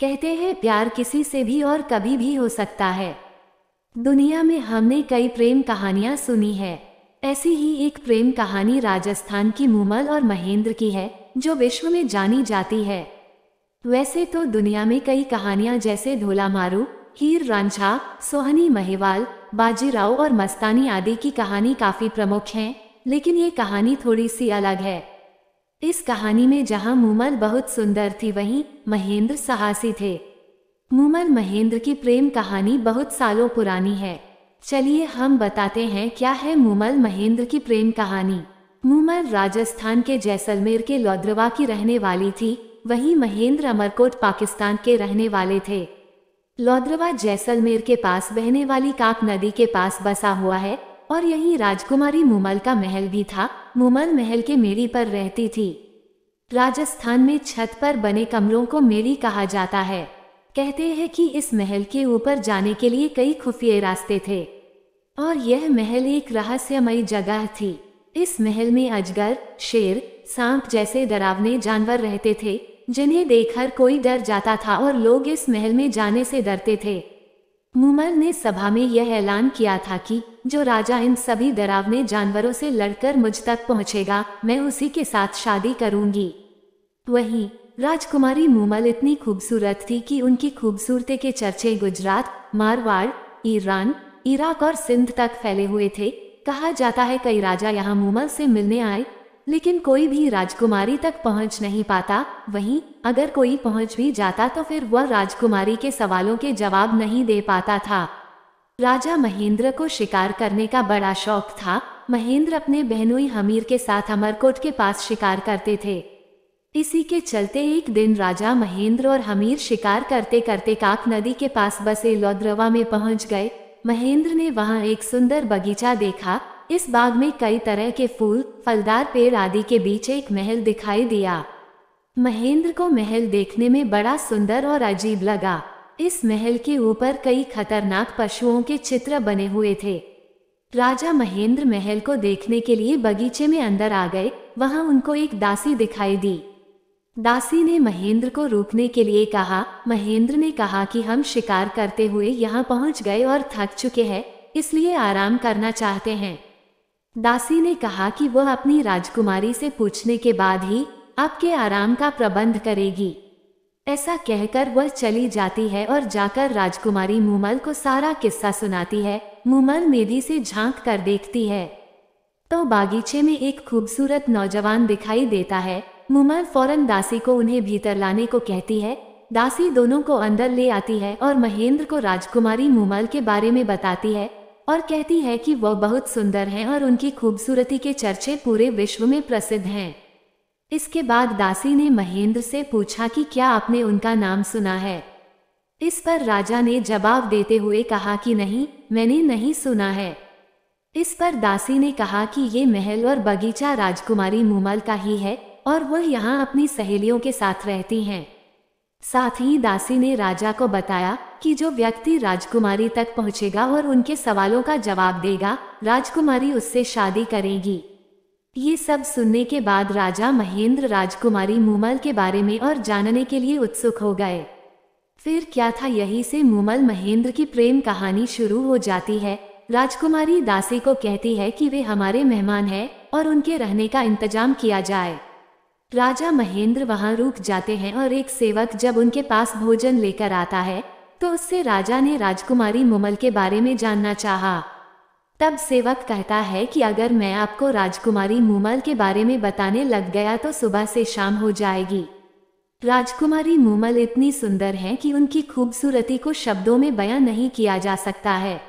कहते हैं प्यार किसी से भी और कभी भी हो सकता है दुनिया में हमने कई प्रेम कहानियां सुनी है ऐसी ही एक प्रेम कहानी राजस्थान की मुमल और महेंद्र की है जो विश्व में जानी जाती है वैसे तो दुनिया में कई कहानियां जैसे धोला मारू हीर रांझा सोहनी महेवाल बाजीराव और मस्तानी आदि की कहानी काफी प्रमुख है लेकिन ये कहानी थोड़ी सी अलग है इस कहानी में जहां मूमल बहुत सुंदर थी वहीं महेंद्र साहसी थे मूमल महेंद्र की प्रेम कहानी बहुत सालों पुरानी है चलिए हम बताते हैं क्या है मूमल महेंद्र की प्रेम कहानी मूमल राजस्थान के जैसलमेर के लौद्रवा की रहने वाली थी वहीं महेंद्र अमरकोट पाकिस्तान के रहने वाले थे लौद्रवा जैसलमेर के पास बहने वाली काक नदी के पास बसा हुआ है और यही राजकुमारी मूमल का महल भी था मुमन महल के मेरी पर रहती थी राजस्थान में छत पर बने कमरों को मेरी कहा जाता है कहते हैं कि इस महल के ऊपर जाने के लिए कई खुफिया रास्ते थे और यह महल एक रहस्यमयी जगह थी इस महल में अजगर शेर सांप जैसे डरावने जानवर रहते थे जिन्हें देखकर कोई डर जाता था और लोग इस महल में जाने से डरते थे मुमर ने सभा में यह ऐलान किया था कि जो राजा इन सभी डरावने जानवरों से लड़कर मुझ तक पहुंचेगा मैं उसी के साथ शादी करूंगी वहीं राजकुमारी मुमल इतनी खूबसूरत थी कि उनकी खूबसूरती के चर्चे गुजरात मारवाड़ ईरान इराक और सिंध तक फैले हुए थे कहा जाता है कई राजा यहाँ मुमल से मिलने आए लेकिन कोई भी राजकुमारी तक पहुंच नहीं पाता वहीं अगर कोई पहुंच भी जाता तो फिर वह राजकुमारी के सवालों के जवाब नहीं दे पाता था राजा महेंद्र को शिकार करने का बड़ा शौक था महेंद्र अपने बहनोई हमीर के साथ अमरकोट के पास शिकार करते थे इसी के चलते एक दिन राजा महेंद्र और हमीर शिकार करते करते काक नदी के पास बसे लौद्रवा में पहुंच गए महेंद्र ने वहां एक सुंदर बगीचा देखा इस बाग में कई तरह के फूल फलदार पेड़ आदि के बीच एक महल दिखाई दिया महेंद्र को महल देखने में बड़ा सुंदर और अजीब लगा इस महल के ऊपर कई खतरनाक पशुओं के चित्र बने हुए थे राजा महेंद्र महल को देखने के लिए बगीचे में अंदर आ गए वहां उनको एक दासी दिखाई दी दासी ने महेंद्र को रोकने के लिए कहा महेंद्र ने कहा कि हम शिकार करते हुए यहाँ पहुँच गए और थक चुके हैं इसलिए आराम करना चाहते हैं दासी ने कहा कि वह अपनी राजकुमारी से पूछने के बाद ही आपके आराम का प्रबंध करेगी ऐसा कहकर वह चली जाती है और जाकर राजकुमारी मुमल को सारा किस्सा सुनाती है मुमल मेदी से झांक कर देखती है तो बागीचे में एक खूबसूरत नौजवान दिखाई देता है मुमल फौरन दासी को उन्हें भीतर लाने को कहती है दासी दोनों को अंदर ले आती है और महेंद्र को राजकुमारी मुमल के बारे में बताती है और कहती है कि वह बहुत सुंदर हैं और उनकी खूबसूरती के चर्चे पूरे विश्व में प्रसिद्ध हैं इसके बाद दासी ने महेंद्र से पूछा कि क्या आपने उनका नाम सुना है इस पर राजा ने जवाब देते हुए कहा कि नहीं मैंने नहीं सुना है इस पर दासी ने कहा कि ये महल और बगीचा राजकुमारी मुमल का ही है और वह यहाँ अपनी सहेलियों के साथ रहती हैं साथ ही दासी ने राजा को बताया कि जो व्यक्ति राजकुमारी तक पहुंचेगा और उनके सवालों का जवाब देगा राजकुमारी उससे शादी करेगी ये सब सुनने के बाद राजा महेंद्र राजकुमारी मूमल के बारे में और जानने के लिए उत्सुक हो गए फिर क्या था यही से मूमल महेंद्र की प्रेम कहानी शुरू हो जाती है राजकुमारी दासी को कहती है कि वे हमारे मेहमान हैं और उनके रहने का इंतजाम किया जाए राजा महेंद्र वहां रुक जाते हैं और एक सेवक जब उनके पास भोजन लेकर आता है तो उससे राजा ने राजकुमारी मुमल के बारे में जानना चाहा तब सेवक कहता है कि अगर मैं आपको राजकुमारी मुमल के बारे में बताने लग गया तो सुबह से शाम हो जाएगी राजकुमारी मुमल इतनी सुंदर हैं कि उनकी खूबसूरती को शब्दों में बयां नहीं किया जा सकता है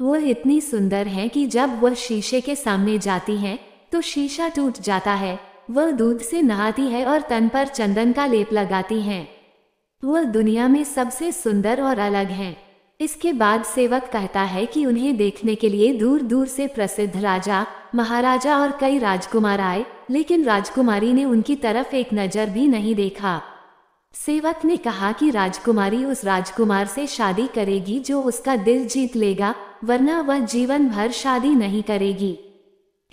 वह इतनी सुंदर हैं कि जब वह शीशे के सामने जाती हैं तो शीशा टूट जाता है वह दूध से नहाती है और तन पर चंदन का लेप लगाती हैं वह दुनिया में सबसे सुंदर और अलग हैं। इसके बाद सेवक कहता है कि उन्हें देखने के लिए दूर दूर से प्रसिद्ध राजा महाराजा और कई राजकुमार आए लेकिन राजकुमारी ने उनकी तरफ एक नज़र भी नहीं देखा सेवक ने कहा कि राजकुमारी उस राजकुमार से शादी करेगी जो उसका दिल जीत लेगा वरना वह जीवन भर शादी नहीं करेगी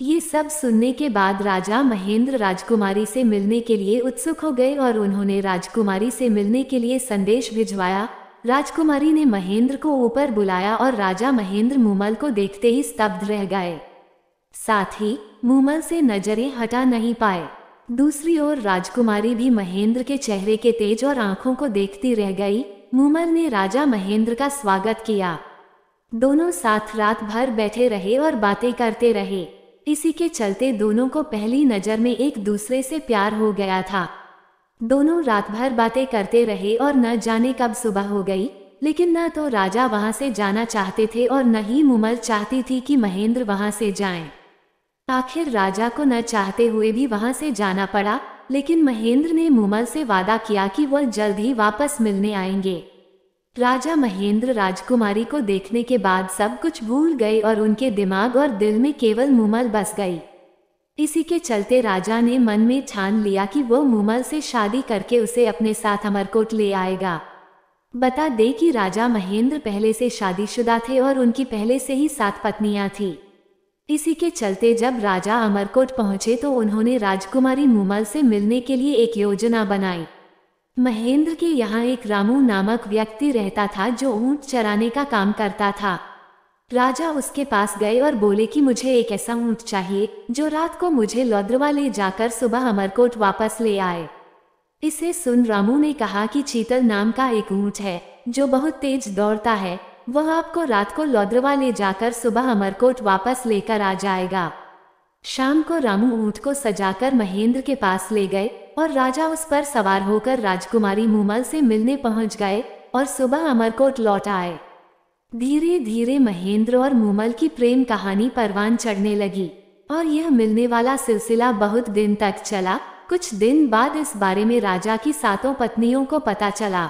ये सब सुनने के बाद राजा महेंद्र राजकुमारी से मिलने के लिए उत्सुक हो गए और उन्होंने राजकुमारी से मिलने के लिए संदेश भिजवाया राजकुमारी ने महेंद्र को ऊपर बुलाया और राजा महेंद्र मुमल को देखते ही स्तब्ध रह गए साथ ही मुमल से नजरें हटा नहीं पाए दूसरी ओर राजकुमारी भी महेंद्र के चेहरे के तेज और आंखों को देखती रह गई मुमल ने राजा महेंद्र का स्वागत किया दोनों साथ रात भर बैठे रहे और बातें करते रहे इसी के चलते दोनों को पहली नज़र में एक दूसरे से प्यार हो गया था दोनों रात भर बातें करते रहे और न जाने कब सुबह हो गई लेकिन न तो राजा वहां से जाना चाहते थे और न ही मुमल चाहती थी कि महेंद्र वहां से जाए आखिर राजा को न चाहते हुए भी वहां से जाना पड़ा लेकिन महेंद्र ने मुमल से वादा किया कि वह जल्द ही वापस मिलने आएंगे राजा महेंद्र राजकुमारी को देखने के बाद सब कुछ भूल गए और उनके दिमाग और दिल में केवल मुमल बस गई इसी के चलते राजा ने मन में छान लिया कि वो मुमल से शादी करके उसे अपने साथ अमरकोट ले आएगा बता दे कि राजा महेंद्र पहले से शादीशुदा थे और उनकी पहले से ही सात पत्नियां थी इसी के चलते जब राजा अमरकोट पहुंचे तो उन्होंने राजकुमारी मुमल से मिलने के लिए एक योजना बनाई महेंद्र के यहाँ एक रामू नामक व्यक्ति रहता था जो ऊंट चराने का काम करता था राजा उसके पास गए और बोले कि मुझे एक ऐसा ऊंट चाहिए जो रात को मुझे लोद्रवा ले जाकर सुबह अमरकोट वापस ले आए इसे सुन रामू ने कहा कि चीतल नाम का एक ऊंट है जो बहुत तेज दौड़ता है वह आपको रात को लौद्रवा ले जाकर सुबह अमरकोट वापस लेकर आ जाएगा शाम को रामू ऊंट को सजाकर महेंद्र के पास ले गए और राजा उस पर सवार होकर राजकुमारी मुमल से मिलने पहुंच गए और सुबह अमरकोट लौट आए धीरे धीरे महेंद्र और मुमल की प्रेम कहानी परवान चढ़ने लगी और यह मिलने वाला सिलसिला बहुत दिन तक चला कुछ दिन बाद इस बारे में राजा की सातों पत्नियों को पता चला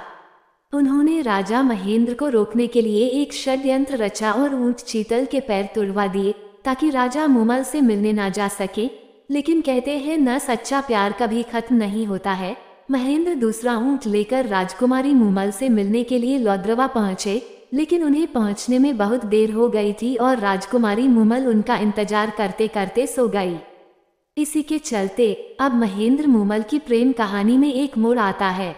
उन्होंने राजा महेंद्र को रोकने के लिए एक षड्यंत्र रचा और ऊंट चीतल के पैर तुड़वा दिए ताकि राजा मुमल से मिलने ना जा सके लेकिन कहते हैं न सच्चा प्यार कभी खत्म नहीं होता है महेंद्र दूसरा ऊंट लेकर राजकुमारी मुमल से मिलने के लिए लौद्रवा पहुंचे लेकिन उन्हें पहुंचने में बहुत देर हो गई थी और राजकुमारी मुमल उनका इंतजार करते करते सो गई इसी के चलते अब महेंद्र मुमल की प्रेम कहानी में एक मोड़ आता है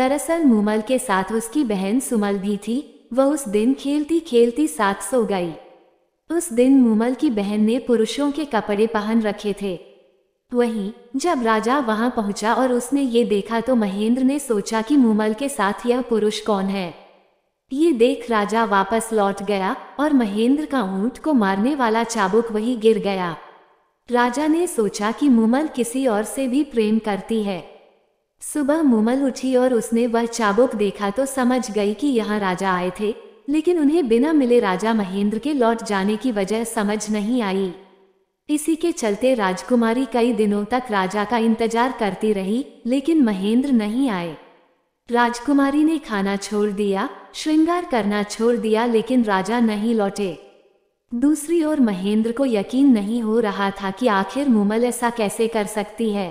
दरअसल मुमल के साथ उसकी बहन सुमल भी थी वह उस दिन खेलती खेलती साथ सो गई उस दिन मुमल की बहन ने पुरुषों के कपड़े पहन रखे थे वहीं जब राजा वहां पहुंचा और उसने ये देखा तो महेंद्र ने सोचा कि मुमल के साथ यह पुरुष कौन है ये देख राजा वापस लौट गया और महेंद्र का ऊंट को मारने वाला चाबुक वही गिर गया राजा ने सोचा कि मुमल किसी और से भी प्रेम करती है सुबह मुमल उठी और उसने वह चाबुक देखा तो समझ गई कि यहाँ राजा आए थे लेकिन उन्हें बिना मिले राजा महेंद्र के लौट जाने की वजह समझ नहीं आई इसी के चलते राजकुमारी कई दिनों तक राजा का इंतजार करती रही लेकिन महेंद्र नहीं आए राजकुमारी ने खाना छोड़ दिया श्रृंगार करना छोड़ दिया लेकिन राजा नहीं लौटे दूसरी ओर महेंद्र को यकीन नहीं हो रहा था कि आखिर मुमल ऐसा कैसे कर सकती है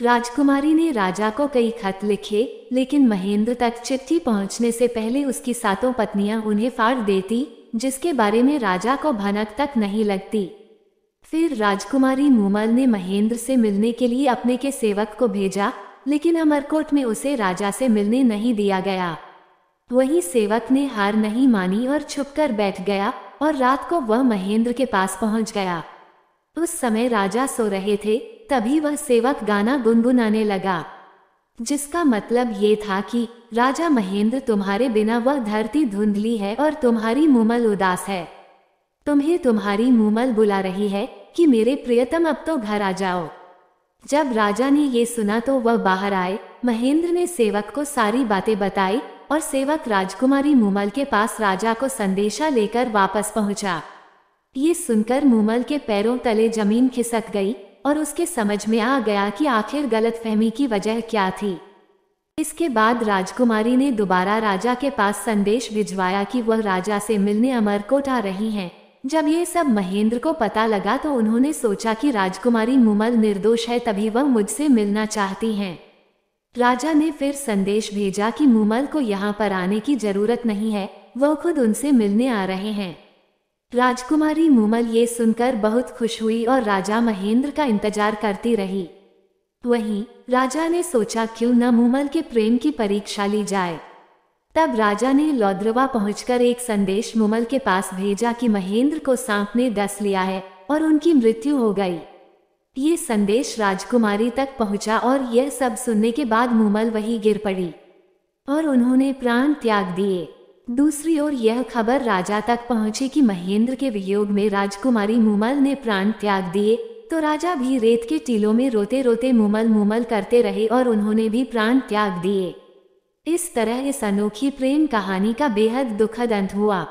राजकुमारी ने राजा को कई खत लिखे लेकिन महेंद्र तक चिट्ठी पहुंचने से पहले उसकी सातों पत्नियां उन्हें फाड़ देती जिसके बारे में राजा को भनक तक नहीं लगती फिर राजकुमारी मुमल ने महेंद्र से मिलने के लिए अपने के सेवक को भेजा लेकिन अमरकोट में उसे राजा से मिलने नहीं दिया गया वही सेवक ने हार नहीं मानी और छुपकर बैठ गया और रात को वह महेंद्र के पास पहुंच गया उस समय राजा सो रहे थे तभी वह सेवक गाना गुनगुनाने लगा जिसका मतलब ये था कि राजा महेंद्र तुम्हारे बिना वह धरती धुंधली है और तुम्हारी मुमल उदास है तुम्हें तुम्हारी मुमल बुला रही है कि मेरे प्रियतम अब तो घर आ जाओ जब राजा ने ये सुना तो वह बाहर आए महेंद्र ने सेवक को सारी बातें बताई और सेवक राजकुमारी मुमल के पास राजा को संदेशा लेकर वापस पहुंचा ये सुनकर मुमल के पैरों तले जमीन खिसक गई और उसके समझ में आ गया कि आखिर गलतफहमी की वजह क्या थी इसके बाद राजकुमारी ने दोबारा राजा के पास संदेश भिजवाया कि वह राजा से मिलने अमरकोट आ रही हैं। जब ये सब महेंद्र को पता लगा तो उन्होंने सोचा कि राजकुमारी मुमल निर्दोष है तभी वह मुझसे मिलना चाहती हैं। राजा ने फिर संदेश भेजा कि मुमल को यहाँ पर आने की जरूरत नहीं है वह खुद उनसे मिलने आ रहे हैं राजकुमारी मूमल ये सुनकर बहुत खुश हुई और राजा महेंद्र का इंतजार करती रही वहीं राजा ने सोचा क्यों न मूमल के प्रेम की परीक्षा ली जाए तब राजा ने लौद्रवा पहुंचकर एक संदेश मूमल के पास भेजा कि महेंद्र को सांप ने डस लिया है और उनकी मृत्यु हो गई ये संदेश राजकुमारी तक पहुंचा और यह सब सुनने के बाद मूमल वही गिर पड़ी और उन्होंने प्राण त्याग दिए दूसरी ओर यह खबर राजा तक पहुंची कि महेंद्र के वियोग में राजकुमारी मुमल ने प्राण त्याग दिए तो राजा भी रेत के टीलों में रोते रोते मुमल मुमल करते रहे और उन्होंने भी प्राण त्याग दिए इस तरह इस अनोखी प्रेम कहानी का बेहद दुखद अंत हुआ